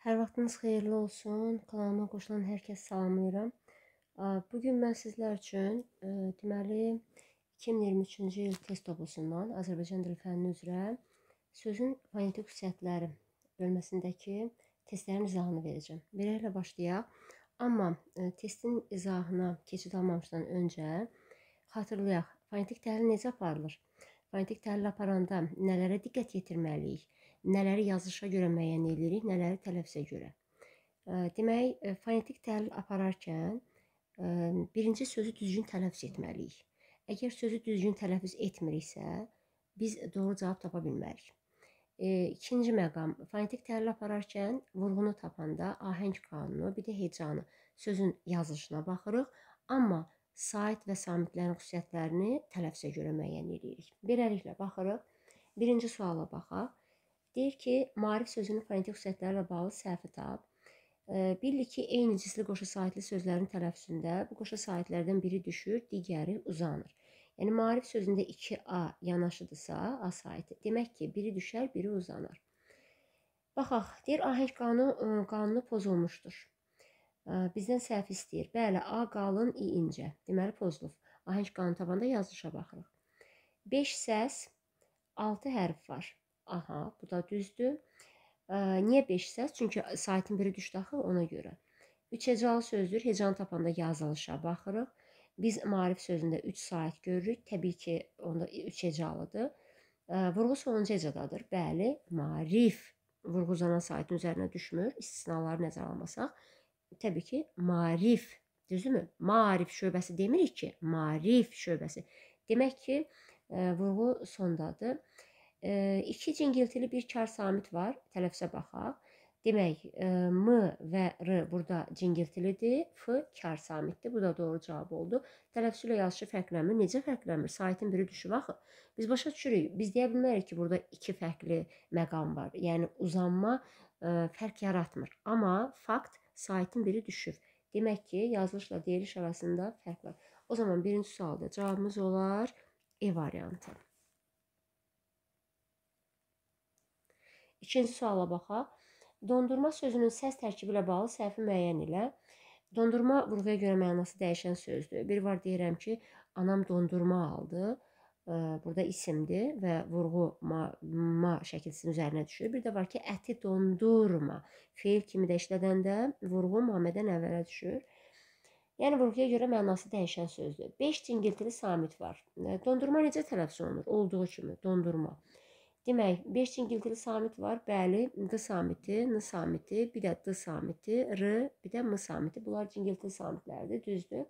Hər vaxtınız xeyirli olsun. Kanalıma qoşulan hər kəsi salamlayıram. Bu gün mən sizlər üçün e, deməli 2023-cü il test toblusundan Azərbaycan dili fənni üzrə sözün fonetik xüsusiyyətləri bölməsindəki testlərin izahını verəcəm. Beləliklə başlayaq. Amma e, testin izahına keçid almamışdan öncə xatırlayaq, fonetik təhlil necə aparılır? Fonetik təhlil aparanda nələrə diqqət yetirməliyik? nələri yazışa görə müəyyən edirik, nələri tələffüzə görə. Demək, e, fonetik təhlil apararkən e, birinci sözü düzgün tələffüz etməliyik. Əgər sözü düzgün tələffüz etmiriksə, biz doğru cavab tapa bilmərik. E, ikinci məqam, fonetik təhlil apararkən vurğunu tapanda ahəng qanunu, bir də hecanı, sözün yazılışına baxırıq, amma sait və samitlərin xüsusiyyətlərini tələffüzə görə müəyyən edirik. Beləliklə baxırıq. Birinci suala baxaq. Deyir ki, maarif sözünün fonetik xüsusiyyətləri ilə bağlı səhvi tap. Bilir ki, eyni cinsli qoşa saitli sözlərin tələffüzündə bu qoşa saitlərdən biri düşür, digəri uzanır. Yəni maarif sözündə 2A yanaşıdırsa, A saiti. Demək ki, biri düşər, biri uzanar. Baxaq, deyir ahəng qanunu qanunu pozulmuşdur. Bizdən səhv istəyir. Bəli, A qalın, İ incə. Deməli pozulub. Ahəng qanunu tabanda yazılışa baxırıq. 5 səs, 6 hərf var. Aha, bu da düzdür. E, niyə 5 səs? Çünki saitin biri düşdü axı ona görə. 3 hecalı sözdür. Hecanı tapanda yazılışa baxırıq. Biz maarif sözündə 3 saat görürük. Təbii ki, onda 3 hecalıdır. E, vurğu sonuncu hecadadır. Bəli, maarif vurğu uzanan saitin üzərinə düşmür. İstisnaları nəzərə almasaq, təbii ki, maarif, düzdürmü? Maarif şöbəsi demirik ki, maarif şöbəsi. Demək ki, e, vurğu sondadır. 2 cingiltili bir kar samit var. Tələffüzə baxaq. Demək, M və R burada cingiltilidir, F kar samitdir. Bu da doğru cavab oldu. Tələffüzü ilə yazışı fərqlənmir. Necə fərqlənmir? Saitin biri düşüb axı. Biz başa düşürük. Biz deyə bilmərik ki, burada iki fərqli məqam var. Yəni uzanma ə, fərq yaratmır. Amma fakt saitin biri düşür. Demək ki, yazılışla deyiliş arasında fərq var. O zaman birinci sualda cavabımız olar E variantı. İkinci suala baxaq. Dondurma sözünün səs tərkibi ilə bağlı səhvi müəyyən elə. Dondurma vurğuya görə mənası dəyişən sözdür. Bir var deyirəm ki, anam dondurma aldı. Burada isimdir və vurğu ma, ma şəkilsinin üzərinə düşür. Bir də var ki, əti dondurma. Feil kimi də işlədəndə vurğu mamədən əvvələ düşür. Yəni vurğuya görə mənası dəyişən sözdür. 5 cingiltili samit var. Dondurma necə tələffüz olunur? Olduğu kimi dondurma. Demək, 5 cingiltili samit var. Bəli, Q samiti, N samiti, bir də D samiti, R, bir də M samiti. Bunlar cingiltili samitlərdir, düzdür.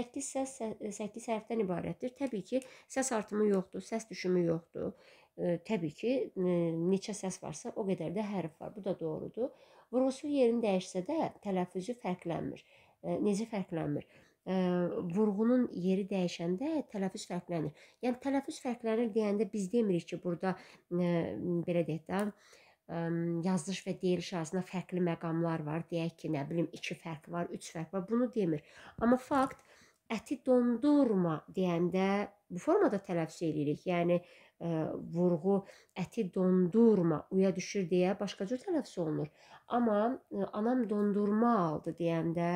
8 səs 8 e, hərfdən ibarətdir. Təbii ki, səs artımı yoxdur, səs düşümü yoxdur. E, təbii ki, e, neçə səs varsa, o qədər də hərf var. Bu da doğrudur. Vurğusu yerini dəyişsə də tələffüzü fərqlənmir. E, necə fərqlənmir? vurğunun yeri dəyişəndə tələffüz fərqlənir. Yəni tələffüz fərqlənir deyəndə biz demirik ki, burada ə, belə deyək də ə, yazılış və deyiliş arasında fərqli məqamlar var. Deyək ki, nə bilim 2 fərq var, 3 fərq var. Bunu demir. Amma fakt əti dondurma deyəndə bu formada tələffüz eləyirik. Yəni ə, vurğu əti dondurma, uya düşür deyə başqa cür tələffüz olunur. Amma ə, anam dondurma aldı deyəndə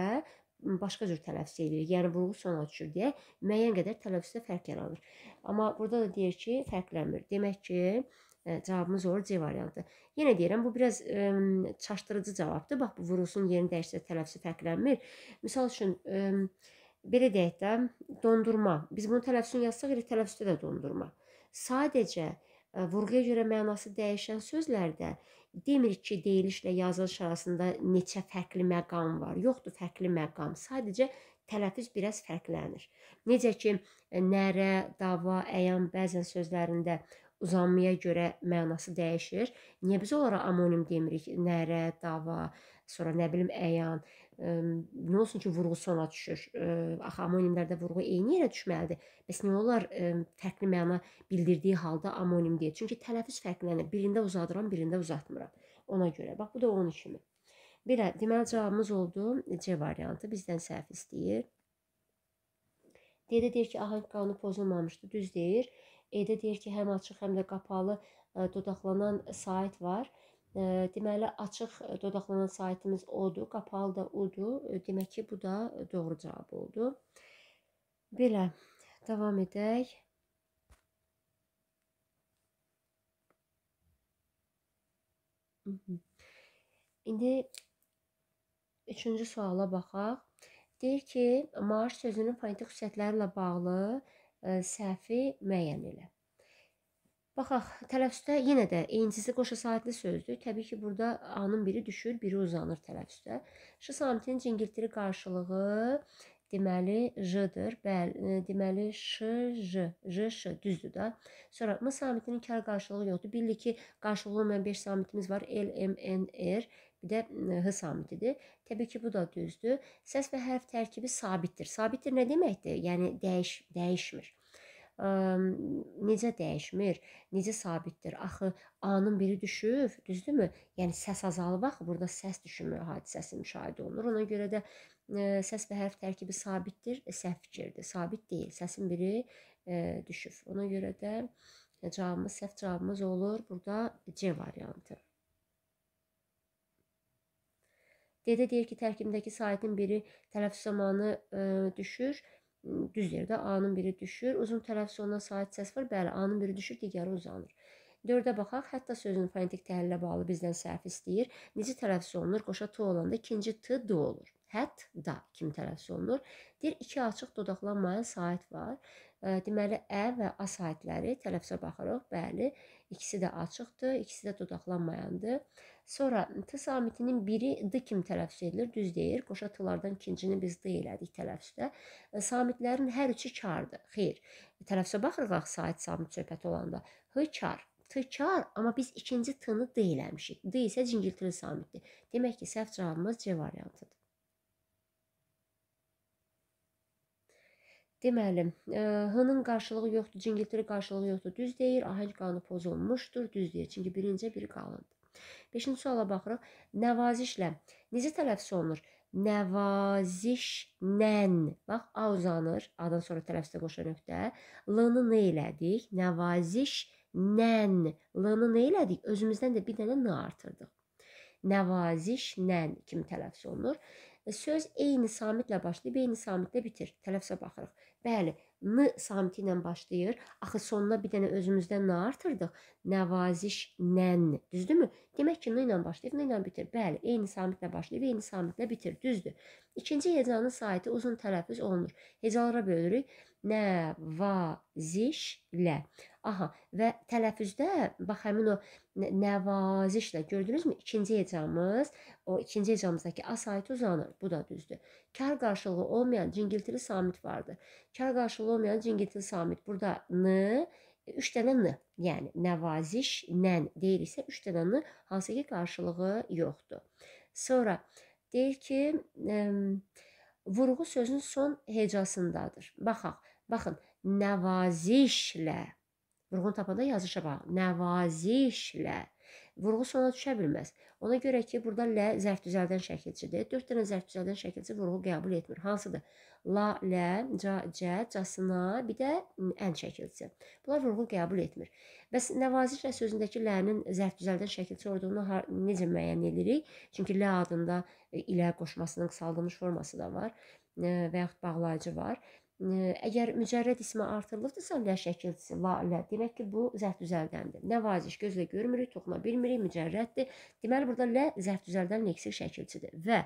başqa cür tələffüz edirik. Yəni vurğu sona düşür deyə müəyyən qədər tələffüzdə fərq yaranır. Amma burada da deyir ki, fərqlənmir. Demək ki, ə, e, cavabımız olur C variantı. Yenə deyirəm, bu biraz ə, çaşdırıcı cavabdır. Bax bu vurulsun yerini dəyişsə tələffüzü fərqlənmir. Məsəl üçün ə, belə deyək də, dondurma. Biz bunu tələffüzünü yazsaq, elə tələffüzdə də dondurma. Sadəcə ə, e, vurğuya görə mənası dəyişən sözlərdə Demirik ki, deyilişlə yazılış arasında neçə fərqli məqam var. Yoxdur fərqli məqam. Sadəcə tələffüz biraz fərqlənir. Necə ki, e, nərə, dava, əyan bəzən sözlərində uzanmaya görə mənası dəyişir. Niyə biz onlara amonim demirik? Nərə, dava, sonra nə bilim əyan, ə, nə olsun ki, vurğu sona düşür. Ə, axı amonimlərdə vurğu eyni yerə düşməlidir. Bəs niyə onlar ə, fərqli məna bildirdiyi halda amonim deyir? Çünki tələffüz fərqlənir. Birində uzadıram, birində uzatmıram. Ona görə. Bax bu da onun kimi. Belə, deməli cavabımız oldu C variantı. Bizdən səhv istəyir. Dedə deyir ki, ahəng qanunu pozulmamışdı, düz deyir. E-də deyir ki, həm açıq, həm də qapalı e, dodaqlanan sayt var. E, deməli, açıq e, dodaqlanan saytımız odur, qapalı da odur. Demək ki, bu da doğru cavab oldu. Belə, davam edək. Mhm. İndi üçüncü suala baxaq. Deyir ki, marş sözünün fonetik xüsusiyyətləri ilə bağlı səhvi müəyyən elə. Baxaq, tələffüzdə yenə də eyincisi qoşa saatli sözdür. Təbii ki, burada A-nın biri düşür, biri uzanır tələffüzdə. Ş samitinin cingiltili qarşılığı deməli J-dır. Bəli, e, deməli Ş, J, J, Ş düzdür də. Sonra M samitinin kar qarşılığı yoxdur. Bilirik ki, qarşılığı olmayan 5 samitimiz var. L, M, N, R bir də H samitidir. Təbii ki, bu da düzdür. Səs və hərf tərkibi sabitdir. Sabitdir nə deməkdir? Yəni dəyiş dəyişmir. Ə, necə dəyişmir? Necə sabitdir? Axı A-nın biri düşüb, düzdürmü? Yəni səs azalıb axı burada səs düşümü hadisəsi müşahidə olunur. Ona görə də ə, səs və hərf tərkibi sabitdir, e, səhv fikirdir. Sabit deyil. Səsin biri ə, düşüb. Ona görə də cavabımız səhv cavabımız olur. Burada C variantı. D-də deyir ki, tərkibindəki saitin biri tələffüz zamanı ə, e, düşür. Düz yerdə A-nın biri düşür. Uzun tələffüz olunan sait səs var. Bəli, A-nın biri düşür, digəri uzanır. Dördə baxaq, hətta sözün fonetik təhlilə bağlı bizdən səhv istəyir. Necə tələffüz olunur? Qoşa t olanda ikinci t d olur. Hət da kimi tələffüz olunur. Deyir iki açıq dodaqlanmayan saat var. E, deməli ə e və a saatləri tələffüzə baxırıq. Bəli, ikisi də açıqdır, ikisi də dodaqlanmayandır. Sonra T samitinin biri D kimi tələffüz edilir, düz deyir. Qoşa T-lardan ikincini biz D elədik tələffüzdə. E, samitlərin hər üçü kardır. Xeyr. E, tələffüzə baxırıq axı saat samit söhbəti olanda. H kar. T kar, amma biz ikinci T-nı D eləmişik. D isə cingiltili samitdir. Demək ki, səhv cavabımız C variantıdır. Deməli, e, H-nın qarşılığı yoxdur, cingiltili qarşılığı yoxdur. Düz deyir, ahil qanı pozulmuşdur, düz deyir. Çünki birincə biri qalındır. Beşinci suala baxırıq. Nəvazişlə necə tələffüz olunur? Nəvazişnən. Bax, A uzanır. A-dan sonra tələffüzdə qoşulan nöqtə. L-nı nə elədik? Nəvazişnən. L-nı nə elədik? Özümüzdən də bir dənə n artırdıq. Nəvazişnən kimi tələffüz olunur. Söz eyni samitlə başlayıb, eyni samitlə bitir. Tələffüzə baxırıq. Bəli, n samiti ilə başlayır. Axı sonuna bir dənə özümüzdən nə artırdıq? Nəvaziş nən, düzdürmü? Demək ki, n ilə başlayır, n ilə bitir. Bəli, eyni samitlə başlayır, eyni samitlə bitir, düzdür. İkinci hecanın saiti uzun tələffüz olunur. Hecalara bölürük. Nəvaziş lə. Aha və tələffüzdə bax həmin o nəvazişlə gördünüzmü? İkinci hecamız, o ikinci hecamızdakı asayit uzanır. Bu da düzdür. Kar qarşılığı olmayan cingiltili samit vardır. Kar qarşılığı olmayan cingiltili samit burada n 3 e, dənə n, yəni nəvaziş nə deyiriksə 3 dənə n hansı ki qarşılığı yoxdur. Sonra deyir ki, ə, vurğu sözün son hecasındadır. Baxaq, baxın, nəvazişlə Vurğunu tapanda yazışa bax. Nəvazişlə. Vurğu sona düşə bilməz. Ona görə ki, burada lə zərf düzəldən şəkilçidir. 4 dənə zərf düzəldən şəkilçi vurğu qəbul etmir. Hansıdır? La, lə, ca, cə, casına, bir də ən şəkilçi. Bunlar vurğu qəbul etmir. Bəs nəvazişlə sözündəki lənin zərf düzəldən şəkilçi olduğunu necə müəyyən edirik? Çünki lə adında e, ilə qoşmasının qısaldılmış forması da var e, və yaxud bağlayıcı var. Əgər mücərrəd ismi artırılıbdırsa, lə şəkilçisi, la, lə, demək ki, bu zərf düzəldəndir. Nəvaziş gözlə görmürük, toxuna bilmirik, mücərrəddir. Deməli, burada lə zərf düzəldən leksik şəkilçidir və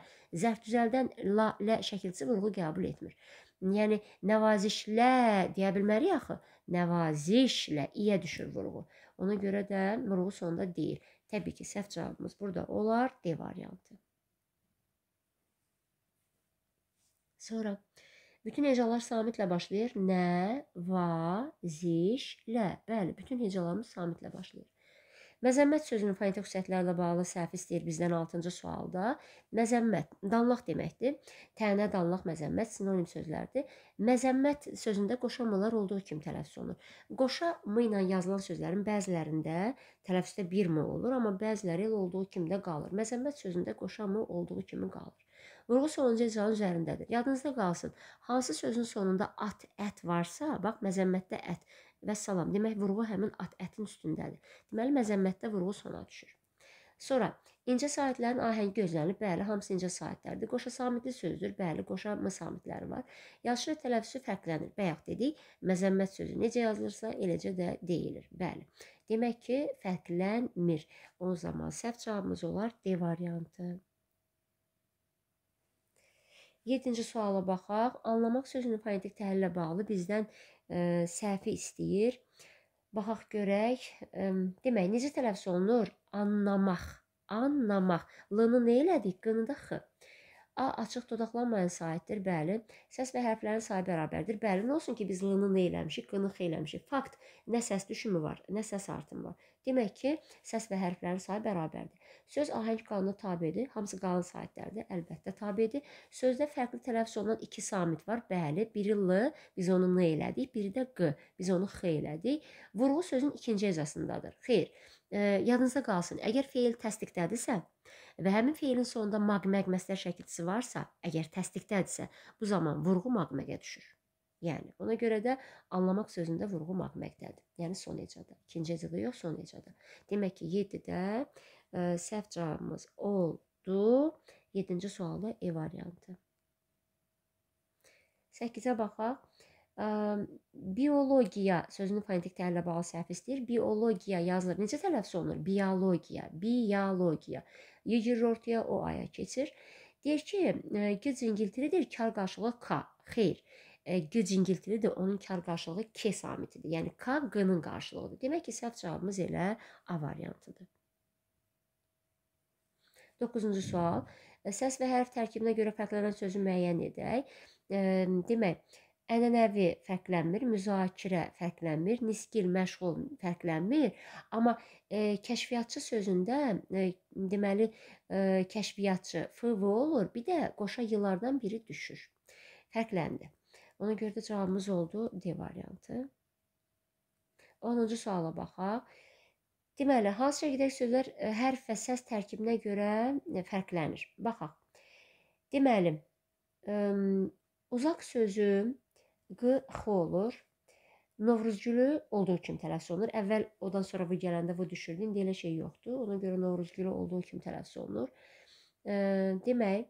zərf düzəldən la, lə şəkilçisi vurğu qəbul etmir. Yəni, nəvazişlə deyə bilmərik axı, nəvazişlə iyə düşür vurğu. Ona görə də vurğu sonda deyil. Təbii ki, səhv cavabımız burada olar D variantı. Sonra Bütün hecalar samitlə başlayır. Nə, va, ziş, lə. Bəli, bütün hecalarımız samitlə başlayır. Məzəmmət sözünün fonetik xüsusiyyətlərlə bağlı səhv istəyir bizdən 6-cı sualda. Məzəmmət danlaq deməkdir. Tənə danlaq məzəmmət sinonim sözlərdir. Məzəmmət sözündə qoşamalar olduğu kimi tələffüz olunur. Qoşa m ilə yazılan sözlərin bəzilərində tələffüzdə 1 m olur, amma bəziləri elə olduğu kimi də qalır. Məzəmmət sözündə qoşa m olduğu kimi qalır. Vurğu sonuncu hecanın üzərindədir. Yadınızda qalsın. Hansı sözün sonunda at, ət varsa, bax məzəmmətdə ət və salam. Demək vurğu həmin at, ətin üstündədir. Deməli məzəmmətdə vurğu sona düşür. Sonra incə saatlərin ahəngi gözlənilib, bəli, hamısı incə saatlərdir. Qoşa samitli sözdür, bəli, qoşa mı samitləri var. Yazışı tələffüsü fərqlənir. Bayaq dedik, məzəmmət sözü necə yazılırsa, eləcə də deyilir. Bəli. Demək ki, fərqlənmir. O zaman səhv cavabımız olar D variantı. 7-ci suala baxaq. Anlamaq sözünü fonetik təhlillə bağlı bizdən ə, səhvi istəyir. Baxaq görək. Ə, demək, necə tələffüz olunur? Anlamaq. Anlamaq. L-nı nə elədik? Q-nı da x. A açıq dodaqlanmayan saitdir, bəli. Səs və hərflərin sayı bərabərdir. Bəli, nə olsun ki, biz l-nı nə eləmişik, q-nı x eləmişik. Fakt, nə səs düşümü var, nə səs artımı var. Demək ki, səs və hərflərin sayı bərabərdir. Söz ahəng qanuna tabedir. Hamısı qalın saitlərdə əlbəttə tabedir. Sözdə fərqli tələffüz olunan iki samit var. Bəli, biri l, biz onu n elədik, biri də q, biz onu x elədik. Vurğu sözün ikinci hecəsindadır. Xeyr. E, yadınızda qalsın. Əgər feil təsdiqdədirsə, və həmin feilin sonunda magmaq məsləhət şəkilçisi varsa, əgər təsdiqdədirsə, bu zaman vurğu magmağa düşür. Yəni, ona görə də anlamaq sözündə vurğu maqməkdədir. Yəni son hecada. İkinci hecada yox, son hecada. Demək ki, 7-də səhv cavabımız oldu. 7-ci sualda E variantı. 8-ə baxaq. Ə, biologiya sözünün fonetik tələbə bağlı səhv istəyir. Biologiya yazılır. Necə tələffüz olunur? Biologiya, biologiya. Yigir ortaya o aya keçir. Deyir ki, Giz İngiltərədir, kar qarşılığı K. Xeyr e, gicingiltili də onun kar qarşılığı K samitidir. Yəni K Q-nın qarşılığıdır. Demək ki, səhv cavabımız elə A variantıdır. 9-cu sual. E, səs və hərf tərkibinə görə fərqlənən sözü müəyyən edək. E, demək, ənənəvi fərqlənmir, müzakirə fərqlənmir, niskil, məşğul fərqlənmir, amma e, kəşfiyyatçı sözündə e, deməli e, kəşfiyyatçı FV olur, bir də qoşa yıllardan biri düşür. Fərqləndi. Ona görə də cavabımız oldu D variantı. 10-cu suala baxaq. Deməli, hansı şəkildə sözlər e, hərf və səs tərkibinə görə e, fərqlənir? Baxaq. Deməli, uzaq sözü q x olur. Novruzgülü olduğu kimi tələffüz olunur. Əvvəl odan sonra bu gələndə bu düşürdü. İndi elə şey yoxdur. Ona görə Novruzgülü olduğu kimi tələffüz olunur. E, demək,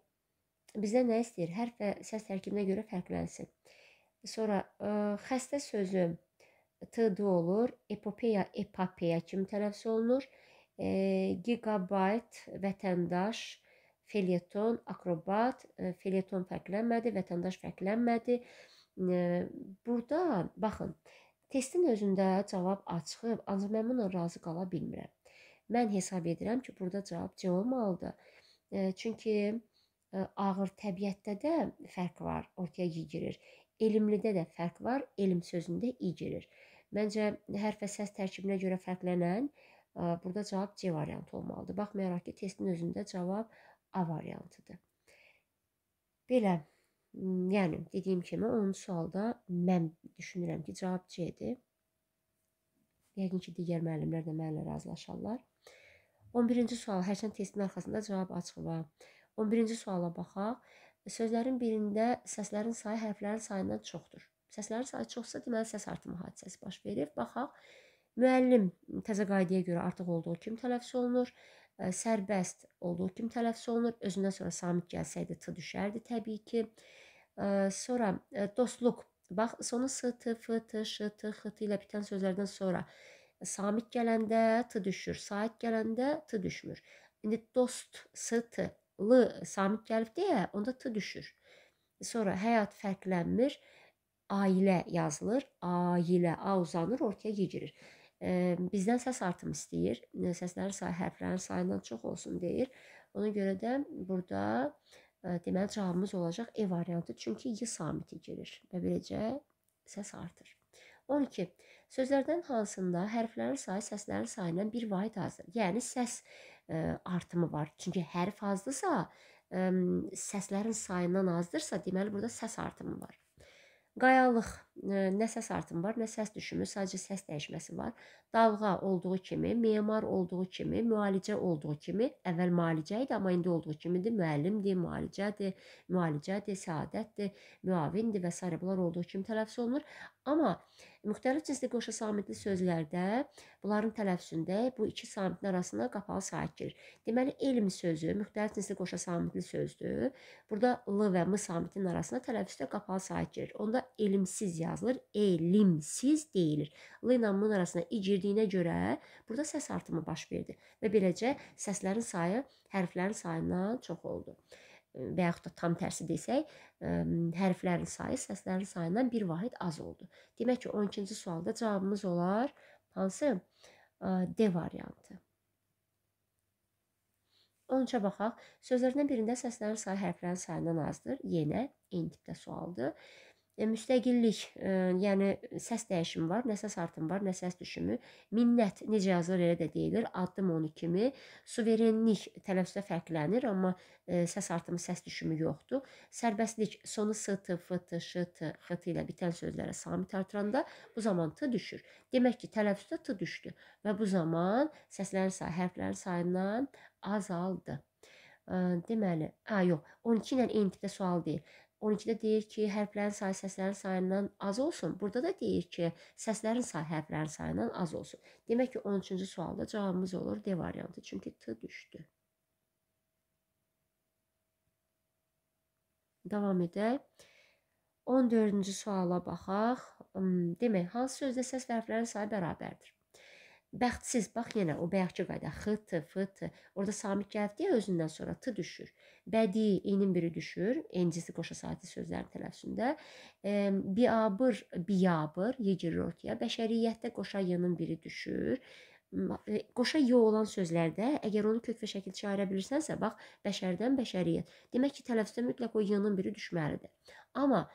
bizdən nə istəyir? Hərf və səs tərkibinə görə fərqlənsin. Sonra ə, e, xəstə sözü t-d olur, epopeya epopeya kimi tələffüz olunur. E, gigabayt vətəndaş, felyeton, akrobat, e, felyeton fərqlənmədi, vətəndaş fərqlənmədi. E, burada baxın, testin özündə cavab açıb, ancaq mən bununla razı qala bilmirəm. Mən hesab edirəm ki, burada cavab C olmalıdır. E, çünki e, ağır təbiətdə də fərq var, ortaya i girir. Elmlidə də fərq var, elm sözündə i girir. Məncə hərf və səs tərkibinə görə fərqlənən burada cavab C variantı olmalıdır. Baxmayaraq ki, testin özündə cavab A variantıdır. Belə, yəni dediyim kimi 10-cu sualda mən düşünürəm ki, cavab C-dir. Yəqin ki, digər müəllimlər də mənimlə razılaşarlar. 11-ci sual, hərçənd testin arxasında cavab açıq var. 11-ci suala baxaq. Sözlərin birində səslərin sayı hərflərin sayından çoxdur. Səslərin sayı çoxsa deməli səs artımı hadisəsi baş verir. Baxaq. Müəllim təzə qaydaya görə artıq olduğu kimi tələffüz olunur. Sərbəst olduğu kimi tələffüz olunur. Özündən sonra samit gəlsəydi t düşərdi təbii ki. Sonra dostluq. Bax, sonu s, t, f, t, ş, t, x, t ilə bitən sözlərdən sonra samit gələndə t düşür, sait gələndə t düşmür. İndi dost, s, t l samit gəlib deyə onda t düşür. Sonra həyat fərqlənmir, ailə yazılır, ailə a uzanır, ortaya y girir. E, bizdən səs artım istəyir. Səslərin sayı hərflərin sayından çox olsun deyir. Ona görə də burada e, deməli cavabımız olacaq E variantı, çünki y samiti girir və beləcə səs artır. 12. Sözlərdən hansında hərflərin sayı səslərin sayından bir vahid azdır? Yəni səs artımı var. Çünki hərf azdısa, səslərin sayından azdırsa, deməli burada səs artımı var. Qayalıq nə səs artımı var, nə səs düşümü, sadəcə səs dəyişməsi var. Dalğa olduğu kimi, memar olduğu kimi, müalicə olduğu kimi, əvvəl müalicə idi, amma indi olduğu kimidir, müəllimdir, müalicədir, müalicədir, səadətdir, müavindir və s. bunlar olduğu kimi tələffüz olunur. Amma müxtəlif cinsli qoşa samitli sözlərdə bunların tələffüzündə bu iki samitin arasına qapalı sahib girir. Deməli, elm sözü müxtəlif cinsli qoşa samitli sözdür. Burada l və m samitin arasına tələffüzdə qapalı sahib girir. Onda elmsiz yazılır yazılır. Elimsiz deyilir. L ilə M-ın arasına i girdiyinə görə burada səs artımı baş verdi və beləcə səslərin sayı hərflərin sayından çox oldu. Və yaxud da tam tərsi desək, hərflərin sayı səslərin sayından bir vahid az oldu. Demək ki, 12-ci sualda cavabımız olar hansı? D variantı. 13-ə baxaq. Sözlərindən birində səslərin sayı hərflərin sayından azdır. Yenə eyni tipdə sualdır. E, müstəqillik, e, yəni səs dəyişimi var, nə səs artımı var, nə səs düşümü. Minnət necə yazılır elə də deyilir. Addım 12-mi. Suverenlik tələffüzdə fərqlənir, amma e, səs artımı, səs düşümü yoxdur. Sərbəstlik sonu s-t, f-t, ş-t, x-t ilə bitən sözlərə samit artıranda bu zaman t düşür. Demək ki, tələffüzdə t düşdü və bu zaman səslərin sayı, hərflərin sayından azaldı. Deməli, a yox, 12 ilə eyni tipdə sual deyil. 12-də deyir ki, hərflərin sayı səslərin sayından az olsun. Burada da deyir ki, səslərin sayı hərflərin sayından az olsun. Demək ki, 13-cü sualda cavabımız olur D variantı. Çünki T düşdü. Davam edək. 14-cü suala baxaq. Hmm, demək, hansı sözdə səs və hərflərin sayı bərabərdir? Bəxtsiz, bax yenə o bayaqcı qayda xıtı, fıtı. Orada samit gəldiyə özündən sonra tı düşür. Bədii enin biri düşür. Encisi qoşa saati sözlərin tələffüzündə. E, biabır, biabır, yegir ortaya. Bəşəriyyətdə qoşa yanın biri düşür. E, qoşa yo olan sözlərdə əgər onu kök və şəkil çağıra bilirsənsə, bax, bəşərdən bəşəriyyət. Demək ki, tələffüzdə mütləq o yanın biri düşməlidir. Amma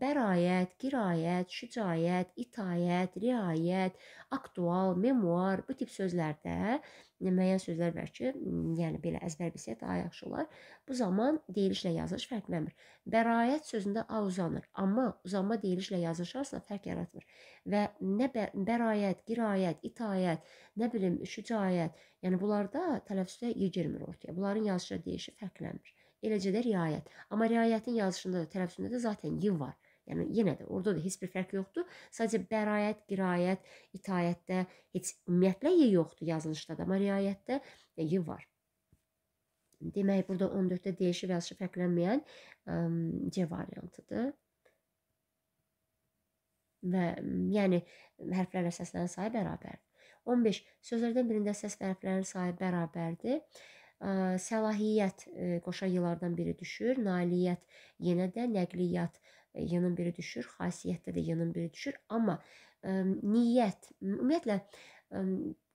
bərayət, qirayət, şücayət, itayət, riayət, aktual, memuar bu tip sözlərdə müəyyən sözlər var ki, yəni belə əzbər bilsə daha yaxşı olar. Bu zaman deyilişlə yazılış fərqlənmir. Bərayət sözündə a uzanır, amma uzanma deyilişlə yazılışarsa fərq yaratmır. Və nə bə bərayət, qirayət, itayət, nə bilim şücayət, yəni bunlarda tələffüzdə y girmir ortaya. Bunların yazılışa deyişi fərqlənmir eləcə də riayət. Amma riayətin yazışında da, tələffüzündə də zaten yiv var. Yəni yenə də orada da heç bir fərq yoxdur. Sadəcə bərayət, qirayət, itayətdə heç ümumiyyətlə y yoxdur yazılışda da, amma riayətdə y var. Demək burada 14-də dəyişib yazışı fərqlənməyən C variantıdır. Və yəni hərflərlə səslənən sayı bərabərdir. 15 sözlərdən birində səs və hərflərin sayı bərabərdir səlahiyyət qoşa yıllardan biri düşür, nailiyyət yenə də nəqliyyat yanın biri düşür, xasiyyətdə də yanın biri düşür, amma ə, niyyət, ümumiyyətlə ə,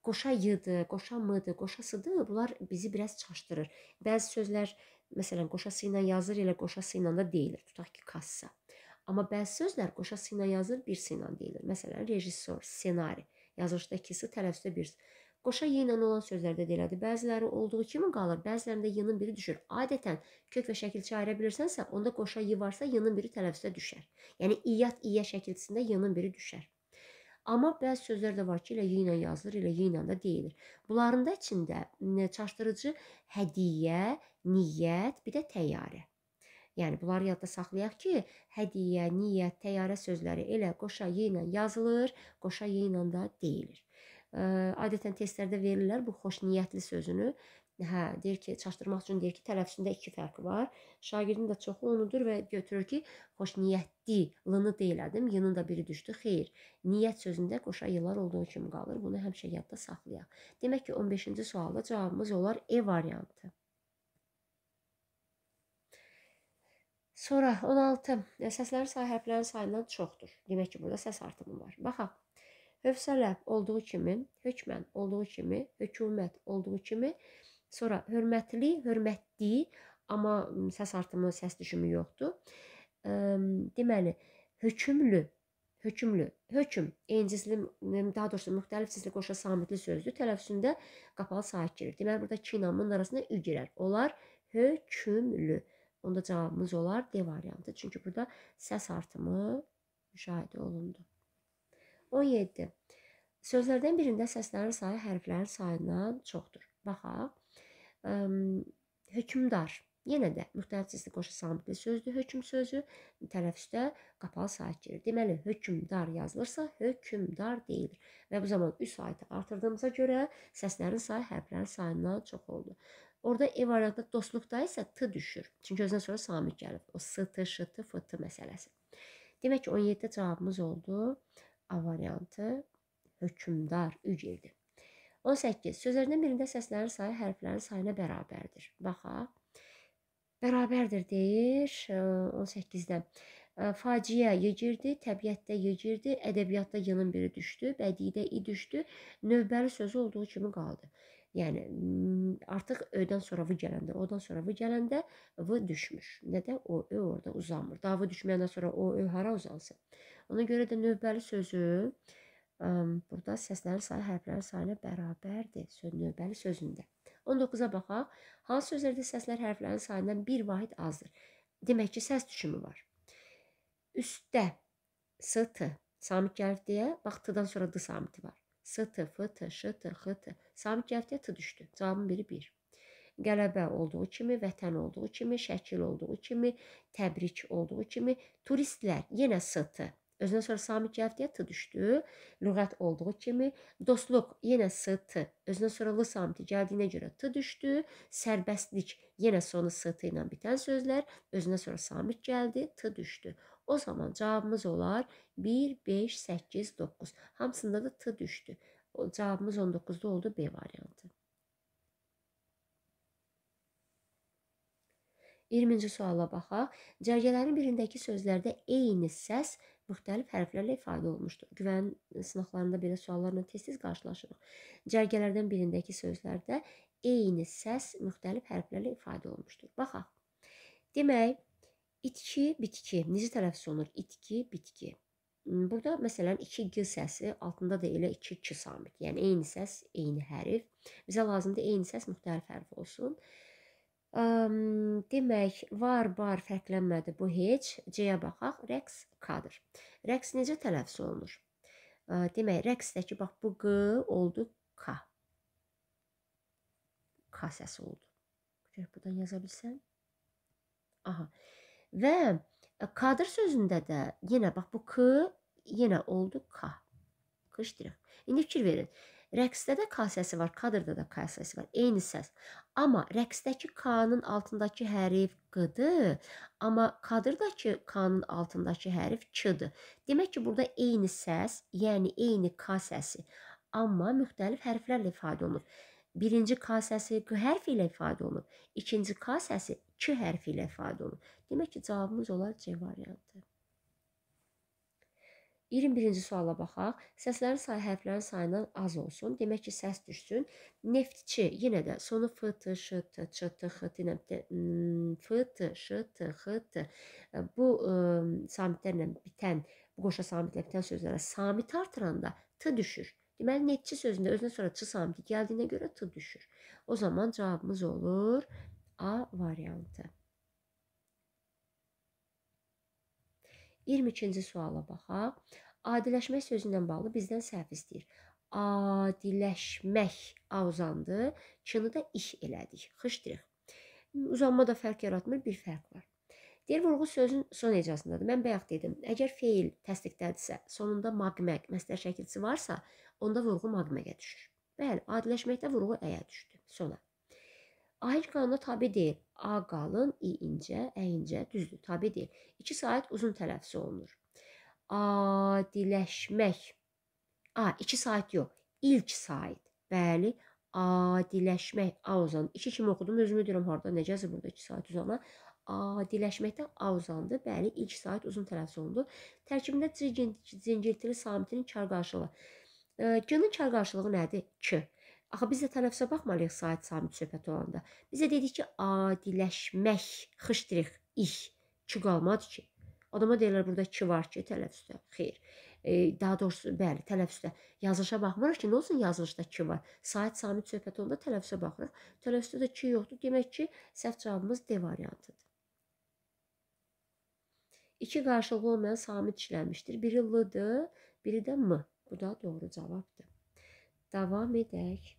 qoşa yıdı, qoşa mıdı, qoşasıdı, bunlar bizi biraz çaşdırır. Bəzi sözlər məsələn qoşası ilə yazır, elə qoşası ilə də deyilir. Tutaq ki, kassa. Amma bəzi sözlər qoşası ilə yazır, birsi ilə deyilir. Məsələn, rejissor, ssenari, yazılışda ikisi, tələffüzdə bir. Qoşa yeyinlə olan sözlərdə də elədir. Bəziləri olduğu kimi qalır, bəzilərində yının biri düşür. Adətən kök və şəkilçi ayıra bilirsənsə, onda qoşa y varsa yının biri tələffüzdə düşər. Yəni iyat iyə şəkilçisində yının biri düşər. Amma bəzi sözlər də var ki, elə y ilə yazılır, elə y ilə də deyilir. Bunların da içində çaşdırıcı hədiyyə, niyyət, bir də təyyarə. Yəni bunları yadda saxlayaq ki, hədiyyə, niyyət, təyyarə sözləri elə qoşa y ilə yazılır, qoşa y ilə də deyilir. Adətən testlərdə verirlər bu xoşniyyətli sözünü. Hə, deyir ki, çatdırmaq üçün deyir ki, tələffüzündə iki fərqi var. Şagirdin də çoxu unudur və götürür ki, xoşniyyətli lını deyilədim, yının da biri düşdü. Xeyr, niyyət sözündə qoşa yıllar olduğu kimi qalır. Bunu həmişə yadda saxlayaq. Demək ki, 15-ci sualda cavabımız olar E variantı. Sonra 16. Səslərin sayı hərflərin sayından çoxdur. Demək ki, burada səs artımı var. Baxaq. Hövsələb olduğu kimi, hökmən olduğu kimi, hökumət olduğu kimi, sonra hörmətli, hörmətli, amma səs artımı, səs düşümü yoxdur. Deməli, hökümlü hökümlü, hökm, eynisizli, daha doğrusu müxtəlif sisli qoşa samitli sözdür. Tələffüzündə qapalı sahib girir. Deməli, burada kinamın arasında ü girər. Onlar hökümlü. Onda cavabımız olar D variantı. Çünki burada səs artımı müşahidə olundu. 17. Sözlərdən birində səslərin sayı hərflərin sayından çoxdur. Baxaq. Hökmdar. Yenə də müxtəlif səsli qoşu samtli sözdür. Hökm sözü tərəf üstə qapalı sakit girir. Deməli, hökmdar yazılırsa, hökmdar deyilir. Və bu zaman üç saytı artırdığımıza görə səslərin sayı hərflərin sayından çox oldu. Orada ev variantında dostluqda isə t düşür. Çünki özünə sonra samit gəlir. O s, t, ş, t, f, t məsələsi. Demək ki, 17-də cavabımız oldu. A variantı hökmdar ücildir. 18. Sözlərinin birində səslərin sayı hərflərin sayına bərabərdir. Baxaq. Bərabərdir deyir 18-də. E, e, faciə yecirdi, təbiətdə yecirdi, ədəbiyyatda yının biri düşdü, bədiidə i düşdü, növbəli sözü olduğu kimi qaldı. Yəni artıq ö-dən sonra v gələndə, o-dan sonra v gələndə v düşmüş. Nədən? O ö orada uzanmır. Davı düşməyəndən sonra o ö hara uzansın? Ona görə də növbəli sözü ə, burada səslərin sayı hərflərin sayına bərabərdir söz növbəli sözündə. 19-a baxaq. Hansı sözlərdə səslər hərflərin sayından bir vahid azdır? Demək ki, səs düşümü var. Üstdə s-t samit gəldiyə, bax t-dan sonra d samiti var. S-t, f-t, ş-t, x-t. Samit gəldiyə t düşdü. Cavabın biri 1. Bir qələbə olduğu kimi, vətən olduğu kimi, şəkil olduğu kimi, təbrik olduğu kimi, turistlər yenə sıtı. Özünə sonra samit cəhətliyə t düşdü. Lüğət olduğu kimi dostluq yenə st, özünə sonra l samiti gəldiyinə görə t düşdü. Sərbəstlik yenə sonu st ilə bitən sözlər, özünə sonra samit gəldi, t düşdü. O zaman cavabımız olar 1 5 8 9. Hamısında da t düşdü. O cavabımız 19-da oldu B variantı. 20-ci suala baxaq. Cərgələrin birindəki sözlərdə eyni səs müxtəlif hərflərlə ifadə olmuşdur. Güvən sınaqlarında belə suallarla tez-tez qarşılaşırıq. Cərgələrdən birindəki sözlərdə eyni səs müxtəlif hərflərlə ifadə olmuşdur. Baxaq. Demək, itki, bitki necə tələffüz olunur? İtki, bitki. Hmm, burada məsələn 2 g səsi altında da elə 2 k samit. Yəni eyni səs, eyni hərf. Bizə lazımdır eyni səs müxtəlif hərf olsun. Demək, var, bar fərqlənmədi bu heç. C-yə baxaq. Rəqs K-dır. Rəqs necə tələffüz olunur? Demək, rəqsdəki bax bu Q oldu K. K səsi oldu. Görək buradan yaza bilsən. Aha. Və e, K-dır sözündə də yenə bax bu K yenə oldu K. Qış dirək. İndi fikir verin. Rəqsdə də K səsi var, kadrda da K səsi var. Eyni səs. Amma rəqsdəki K-nın altındakı hərf Q-dır, amma kadrdakı K-nın altındakı hərf Ç-dır. Demək ki, burada eyni səs, yəni eyni K səsi, amma müxtəlif hərflərlə ifadə olunur. Birinci K səsi Q hərfi ilə ifadə olunur. İkinci K səsi Ç hərfi ilə ifadə olunur. Demək ki, cavabımız olar C variantı. 21-ci suala baxaq. Səslərin sayı hərflərin sayından az olsun. Demək ki, səs düşsün. Neftçi yenə də sonu f, t, ş, t, ç, t, x, t, nə, f, t, ş, t, x, t. E, bu ə, e, samitlərlə bitən, bu qoşa samitlə bitən sözlərə samit artıranda t düşür. Deməli, neftçi sözündə özünə sonra ç samiti gəldiyinə görə t düşür. O zaman cavabımız olur A variantı. 22-ci suala baxaq. Adiləşmək sözü ilə bağlı bizdən səhv istəyir. Adiləşmək a uzandı, çını da iş elədik. Xışdırıq. Uzanma da fərq yaratmır, bir fərq var. Deyir vurğu sözün son hecasındadır. Mən bayaq dedim, əgər feil təsdiqdədirsə, sonunda maqmək, məzdər şəkilçisi varsa, onda vurğu maqməqə düşür. Bəli, adiləşməkdə vurğu əyə düşdü. Sona. Ahil qanuna tabi deyil. A qalın, i incə, ə incə, düzdür, tabi deyil. 2 saat uzun tələffüz olunur. Adiləşmək. A, 2 saat yox, ilk saat. Bəli, adiləşmək. A uzandı. 2 kimi oxudum, özümü deyirəm harda, necəsi burada 2 saat uzana. Adiləşməkdə A uzandı. Bəli, ilk saat uzun tələffüz olundu. Tərkibində zingiltili samitinin çar qarşılığı. Cının çar qarşılığı nədir? Ç. Axı biz də tənəffüsə baxmalıyıq saat samit söhbət olanda. Bizə dedik ki, adiləşmək, xışdırıq, iş, ki qalmadı ki. Adama deyirlər burada ki var ki, tələffüsdə. Xeyr. E, daha doğrusu bəli, tələffüsdə. Yazılışa baxmırıq ki, nə olsun yazılışda ki var. Saat samit söhbət olanda tələffüsə baxırıq. Tələffüsdə də ki yoxdur. Demək ki, səhv cavabımız D variantıdır. İki qarşılıqlı olmayan samit işlənmişdir. Biri L-dır, biri də M. Bu da doğru cavabdır. Davam edək.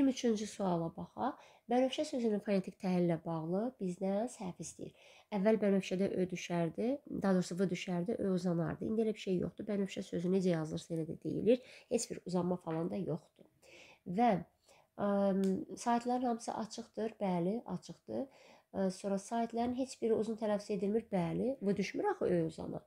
23-cü suala baxaq. Bənövşə sözünün fonetik təhlilə bağlı bizdən səhv istəyir. Əvvəl bənövşədə ö düşərdi, daha doğrusu v düşərdi, ö uzanardı. İndi elə bir şey yoxdur. Bənövşə sözü necə yazılırsa elə də deyilir. Heç bir uzanma falan da yoxdur. Və ə, saytların hamısı açıqdır. Bəli, açıqdır. Ə, sonra saytların heç biri uzun tələffüz edilmir. Bəli, v düşmür axı ö uzana.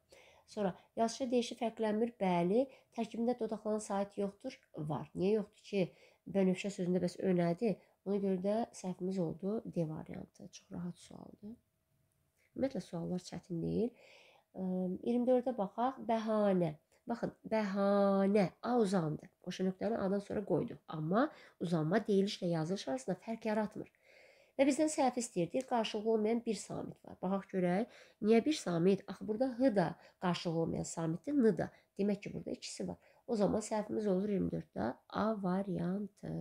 Sonra yazışı deyişi fərqlənmir. Bəli, tərkibində dodaqlanan sayt yoxdur. Var. Niyə yoxdur ki? bənövşə sözündə bəs ö nədir? Ona görə də səhvimiz oldu D variantı. Çox rahat sualdır. Ümumiyyətlə suallar çətin deyil. 24-ə baxaq. Bəhanə. Baxın, bəhanə a uzandı. Qoşa nöqtəni a-dan sonra qoyduq. Amma uzanma deyilişlə yazılış arasında fərq yaratmır. Və bizdən səhv istəyirdi. Qarşılığı olmayan bir samit var. Baxaq görək, niyə bir samit? Axı burada h da qarşılığı olmayan samitdir, n da. Demək ki, burada ikisi var. O zaman səhvimiz olur 24-də A variantı.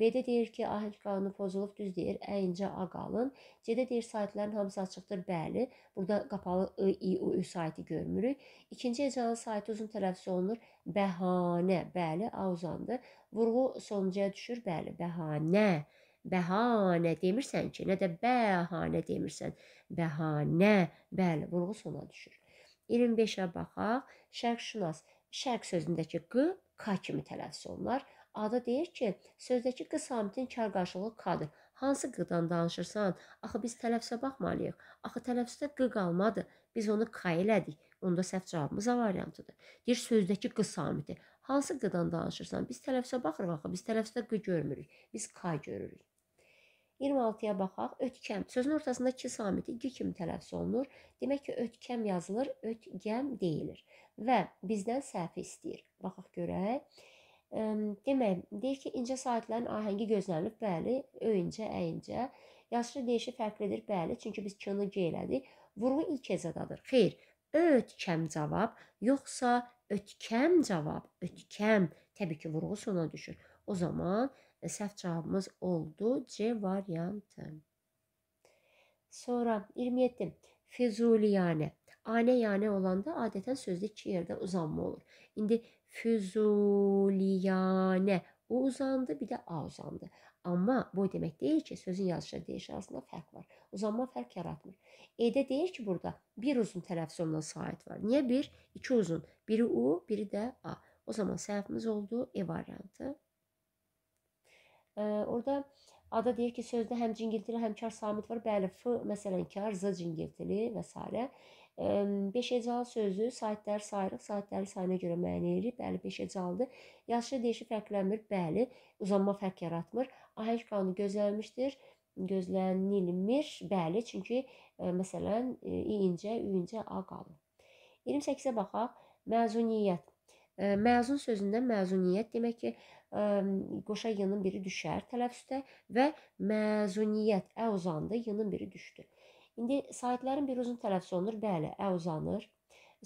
B-də deyir ki, ahəng qanunu pozulub, düz deyir, əyincə A qalın. C-də deyir, saytların hamısı açıqdır, bəli. Burada qapalı I, I, U, Ü saytı görmürük. İkinci hecanın saytı uzun tələffüz olunur, bəhanə, bəli, A uzandı. Vurğu sonuncuya düşür, bəli, bəhanə. Bəhanə demirsən ki, nə də bəhanə demirsən. Bəhanə, bəli, vurğu sona düşür. 25-ə baxaq, şərqşünas şərq sözündəki q k kimi tələffüz olunur. Adı deyir ki, sözdəki q samitin kar qarşılığı k-dır. Hansı q-dan danışırsan, axı biz tələffüzə baxmalıyıq. Axı tələffüzdə q qalmadı. Biz onu k elədik. Onda səhv cavabımız A variantıdır. Deyir sözdəki q samiti. Hansı q-dan danışırsan, biz tələffüzə baxırıq axı. Biz tələffüzdə q görmürük. Biz k görürük. 26-ya baxaq. Ötkəm. Sözün ortasında 2 samiti 2 kimi tələffüz olunur. Demək ki, ötkəm yazılır, ötgəm deyilir və bizdən səhv istəyir. Baxaq görək. Demək, deyir ki, incə saatlərin ahəngi gözlənilib, bəli, öyüncə, əyincə. Yazışı deyişi fərqlidir, bəli, çünki biz çını geylədik. Vurğu ilk ecadadır. Xeyr, ötkəm cavab, yoxsa ötkəm cavab, ötkəm. Təbii ki, vurğu sona düşür. O zaman e, səhv cavabımız oldu C variantı. Sonra 27. Füzuliyanə. Anə-yanə olanda adətən sözdə iki yerdə uzanma olur. İndi Füzuliyanə o uzandı, bir də a uzandı. Amma bu demək deyil ki, sözün yazışı deyiş arasında fərq var. Uzanma fərq yaratmır. E-də deyir ki, burada bir uzun tələffüz olunan saat var. Niyə bir? İki uzun. Biri u, biri də a. O zaman səhvimiz oldu e variantı. E, orada ada deyir ki, sözdə həm cingiltili, həm kar samit var. Bəli, f məsələn kar, z cingiltili və s. 5 ecal sözü saytları sayırıq, saytları sayına görə məna edirik. Bəli, 5 ecaldır. Yazışı deyişi fərqlənmir. Bəli, uzanma fərq yaratmır. Ahəng qanunu gözlənmişdir. Gözlənilmir. Bəli, çünki e, məsələn e, i incə, ü incə, a qalın. 28-ə baxaq. Məzuniyyət. E, məzun sözündən məzuniyyət demək ki, qoşa yının biri düşər tələffüzdə və məzuniyyət ə uzandı, yının biri düşdü. İndi saitlərin bir uzun tələffüz olunur. Bəli, ə uzanır.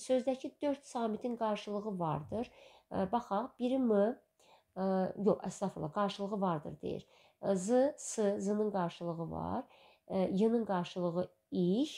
Sözdəki 4 samitin qarşılığı vardır. Baxaq, biri m, yox, əstəğfurullah, qarşılığı vardır deyir. Z, s, z-nın qarşılığı var. Y-nın qarşılığı iş,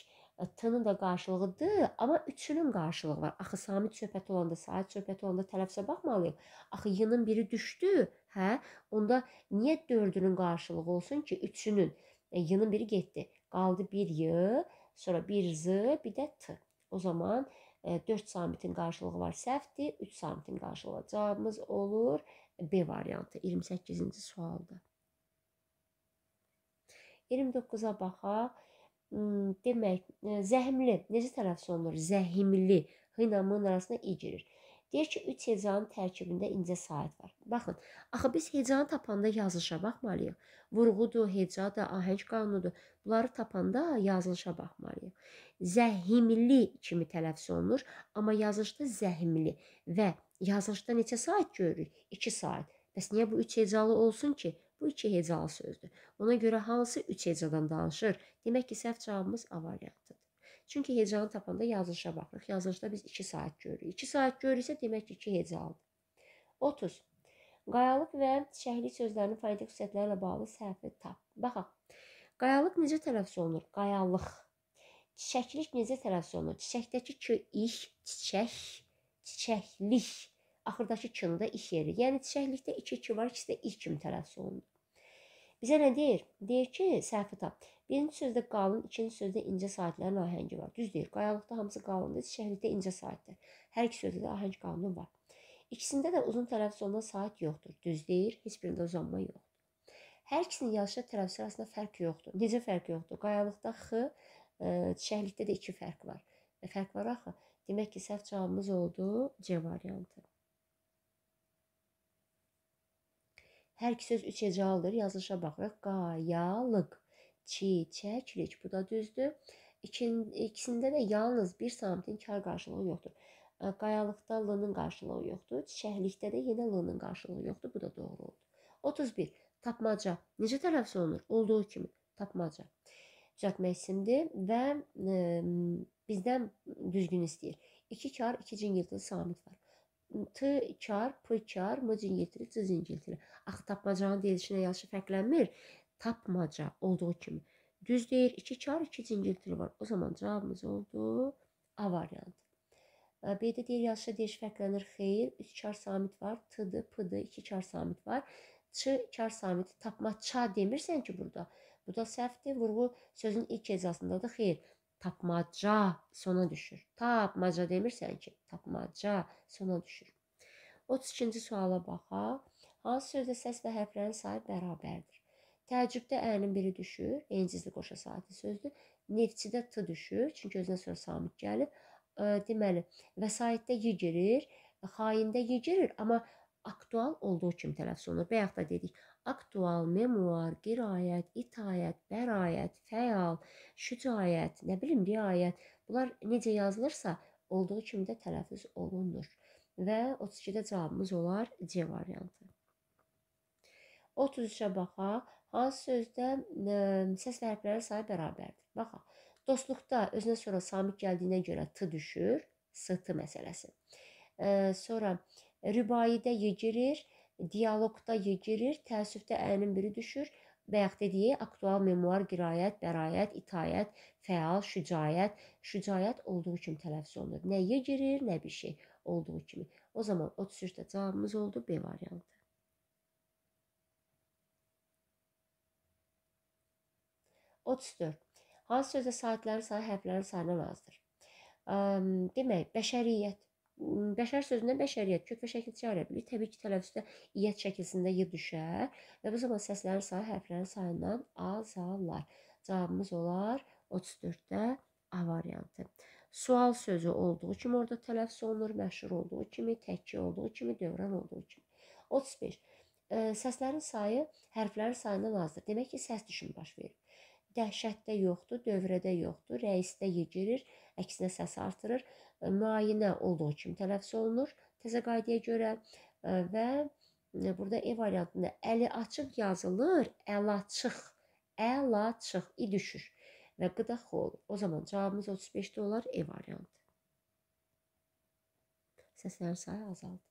t-nın da qarşılığıdır, amma üçünün qarşılığı var. Axı samit söhbəti olanda, saat söhbəti olanda tələffüzə baxmalıyıq. Axı y-nın biri düşdü, hə? Onda niyə dördünün qarşılığı olsun ki, üçünün? E, y-nın biri getdi. Qaldı bir y, sonra bir z, bir də t. O zaman 4 e, samitin qarşılığı var səhvdir, 3 samitin qarşılığı. Cavabımız olur B variantı 28-ci sualda. 29-a baxaq. Demək, e, zəhmli necə tələffüz olunur? Zəhimli hınamın arasına i girir. Deyir ki, 3 hecanın tərkibində incə sait var. Baxın, axı biz hecanı tapanda yazılışa baxmalıyıq. Vurğudur, hecadır, ahəng qanunudur. Bunları tapanda yazılışa baxmalıyıq. Zəhimli kimi tələffüz olunur, amma yazılışda zəhimli və yazılışda neçə saat görürük? 2 saat. Bəs niyə bu 3 hecalı olsun ki? Bu iki hecalı sözdür. Ona görə hansı 3 hecadan danışır? Demək ki, səhv cavabımız A variantıdır. Çünki hecanı tapanda yazılışa baxırıq. Yazılışda biz 2 saat görürük. 2 saat görürsə demək ki, 2 hecandır. 30. Qayalıq və şəhlik sözlərinin fonetik xüsusiyyətləri ilə bağlı səhvi tap. Baxaq. Qayalıq necə tələffüz olunur? Qayalıq. Çiçəklik necə tələffüz olunur? Çiçəkdəki k ich, çiçək, çiçəklik. Axırdakı kında ich yeri. Yəni çiçəklikdə 2 2 var, ikisi də ich kimi tələffüz olunur. Bizə nə deyir? Deyir ki, səhvi tap. Birinci sözdə qalın, ikinci sözdə incə saatlərin ahəngi var. Düz deyir. Qayalıqda hamısı qalındır, şəhərlikdə incə saatdir. Hər iki sözdə də ahəng qanunu var. İkisində də uzun tələffüz olunan saat yoxdur. Düz deyir, heç birində uzanma yoxdur. Hər ikisinin yazışa tələffüz arasında fərq yoxdur. Necə fərq yoxdur? Qayalıqda x, e, şəhərlikdə də iki fərq var. Və fərq var axı. Demək ki, səhv cavabımız oldu C variantı. Hər iki söz üç ecaldır. Yazılışa baxırıq. Qayalıq, çiçəklik. Bu da düzdür. İkin, ikisində də yalnız bir sabitin kar qarşılığı yoxdur. E, qayalıqda l-nın qarşılığı yoxdur. Çiçəklikdə də yenə l-nın qarşılığı yoxdur. Bu da doğru oldu. 31. Tapmaca. Necə tələffüz olunur? Olduğu kimi. Tapmaca. Düzəltmək isimdir və ə, e, bizdən düzgün istəyir. 2 kar, 2 cingiltili samit var. T çar, P çar, M cingiltili, C cingiltili. Axı tapmacanın deyilişinə yaxşı fərqlənmir. Tapmaca olduğu kimi. Düz deyir 2 çar, 2 cingiltili var. O zaman cavabımız oldu A variantı. E, B-də deyir yaxşı deyiş fərqlənir. Xeyr, 3 çar samit var. T-də, P-də 2 çar samit var. Ç çar samiti tapmaça demirsən ki burada. Bu da səhvdir. Vurğu sözün ilk ecazındadır. Xeyr tapmaca sona düşür. Tapmaca demirsən ki, tapmaca sona düşür. 32-ci suala baxaq. Hansı sözdə səs və hərflərin sayı bərabərdir? Təəccübdə ənin biri düşür, encizli qoşa saati sözdür. Neftçidə t düşür, çünki özünə sonra samit gəlib. Deməli, vəsaitdə y girir, xaində y girir, amma aktual olduğu kimi tələffüz olunur. Bayaq da dedik, aktual, memuar, qirayət, itayət, bərayət, fəal, şücaət, nə bilim riayət. Bunlar necə yazılırsa olduğu kimi də tələffüz olunur. Və 32-də cavabımız olar C variantı. 33-ə baxaq. Hansı sözdə ə, səs və hərflərin sayı bərabərdir? Baxaq. Dostluqda özünə sonra samit gəldiyinə görə t düşür, st məsələsi. Ə, sonra rübayidə y girir dialoqda girir, təəssüfdə ənin biri düşür. Bayaq dediyi aktual memuar, qirayət, bərayət, itayət, fəal, şücayət, şücayət olduğu kimi tələffüz olunur. Nəyə girir, nə bir şey olduğu kimi. O zaman 33-də cavabımız oldu B variantı. Otuz dörd. Hansı sözdə saatlərin sayı hərflərin sayına azdır? Um, demək, bəşəriyyət, Bəşər sözünə bəşəriyyət kök və şəkil çağıra bilir. Təbii ki, tələffüzdə iyyət şəkilsində y düşər və bu zaman səslərin sayı hərflərin sayından azalar. Cavabımız olar 34-də A variantı. Sual sözü olduğu kimi orada tələffüz olunur, məşhur olduğu kimi, təkki olduğu kimi, dövran olduğu kimi. 35. Səslərin sayı hərflərin sayından azdır. Demək ki, səs düşümü baş verir. Dəhşətdə yoxdur, dövrədə yoxdur, rəisdə y girir, əksinə səsi artırır. E, müayinə olduğu kimi tələffüz olunur təzə qaydaya görə e, və e, burada E variantında əli açıq yazılır, əl açıq, əl açıq, i düşür və qıdaxı olur. O zaman cavabımız 35-də olar E variantı. Səslərin sayı azaldı.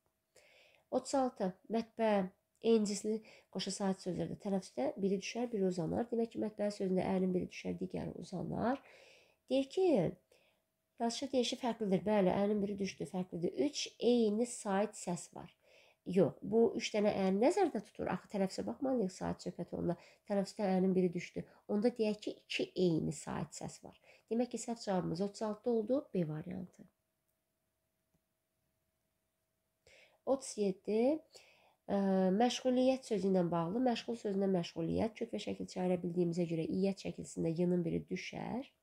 36. Mətbə Eynisli qoşa saat sözlərdə tələffüzdə biri düşər, biri uzanar. Demək ki, mətbəə sözündə əlin biri düşər, digəri uzanar. Deyir ki, Yazışı deyişi fərqlidir. Bəli, ənin biri düşdü, fərqlidir. 3 eyni sait səs var. Yox, bu 3 dənə ən nəzərdə tutur. Axı tələffüsə baxmalıyıq saat söhbəti onda. Tələffüsdə ənin biri düşdü. Onda deyək ki, 2 eyni sait səs var. Demək ki, səhv cavabımız 36-da oldu B variantı. 37 ə, məşğuliyyət sözü ilə bağlı məşğul sözünə məşğuliyyət kök və şəkil çağıra bildiyimizə görə iyyət şəkilsində y-nın biri düşər.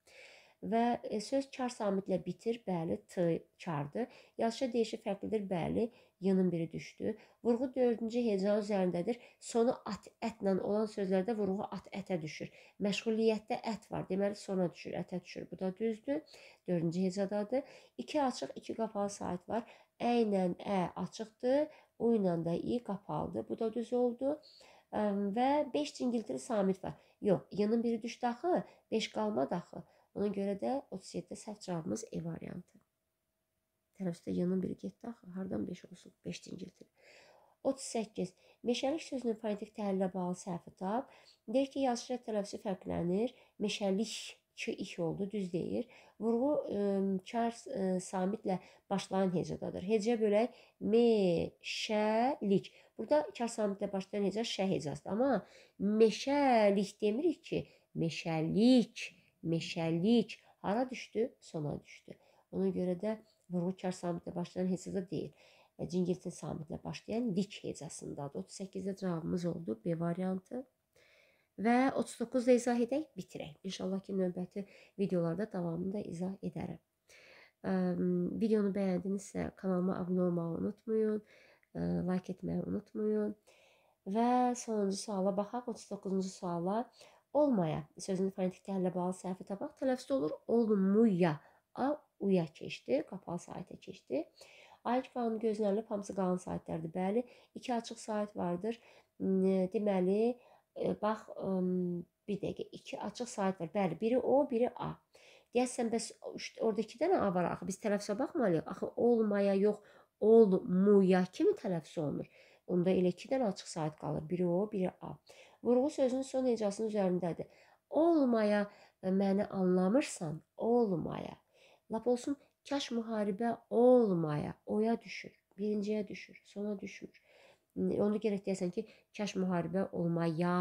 Və e, söz çar samitlə bitir, bəli, t çardır. Yazışa deyişi fərqlidir, bəli, y-nın biri düşdü. Vurğu 4-cü heyecan üzərindədir. Sonu at ətlə olan sözlərdə vurğu at ətə düşür. Məşğuliyyətdə ət var, deməli sona düşür, ətə düşür. Bu da düzdür. 4-cü heyecadadır. 2 açıq, 2 qapalı saat var. Ə ilə ə açıqdır, u ilə də i qapalıdır. Bu da düz oldu və 5 cingiltili samit var. Yox, yanın biri düşdü axı, 5 qalmadı axı. Ona görə də 37-də səhv cavabımız E variantı. Tərəfdə yanın biri getdi axı. Hardan 5 olsun? 5-ci İngiltərə. 38. Meşəlik sözünün fonetik təhlilə bağlı səhvi tap. Deyir ki, yazışı tələffüsü fərqlənir. Meşəlik ki, iş oldu, düz deyir. Vurğu ə, e, Charles ə, e, Samitlə başlayan hecadadır. Heca bölək meşəlik. Burada Charles Samitlə başlayan heca şə hecasıdır. Amma meşəlik demirik ki, meşəlik meşəlik hara düşdü? Sona düşdü. Ona görə də Vurğuçar samitlə başlayan hecada deyil. E, Cingiltin samitlə başlayan dik hecasındadır. 38-də cavabımız oldu B variantı. Və 39-da izah edək, bitirək. İnşallah ki, növbəti videolarda davamını da izah edərəm. Ehm, videonu bəyəndinizsə kanalıma abunə olmağı unutmayın, e, like etməyi unutmayın. Və sonuncu suala baxaq, 39-cu suala olmaya sözün fonetik təhlilə bağlı səhvi tapaq tələffüz olur. Olmuya. A uya keçdi, qapalı sahitə keçdi. Ayıq qanunu gözlənilib, hamısı qalın saatlərdir. Bəli, iki açıq saat vardır. Deməli, e, bax bir dəqiqə, iki açıq saat var. Bəli, biri O, biri A. Deyəsən bəs orada 2 dənə A var axı. Biz tələffüzə baxmalıyıq. Axı olmaya yox, olmuya kimi tələffüz olunur. Onda elə 2 dənə açıq saat qalır. Biri O, biri A. Vurğu sözünün son hecasının üzərindədir. Olmaya e, məni anlamırsan, olmaya. Lap olsun kaş müharibə olmaya, oya düşür, birinciyə düşür, sona düşmür. Onu gərək deyəsən ki, kaş müharibə olmaya.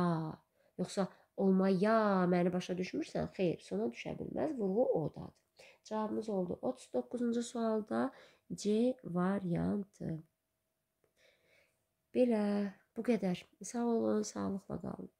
Yoxsa olmaya məni başa düşmürsən? Xeyr, sona düşə bilməz. Vurğu odadır. Cavabımız oldu 39-cu sualda C variantı. Belə Bu qədər. Sağ olun, sağlıqla qalın.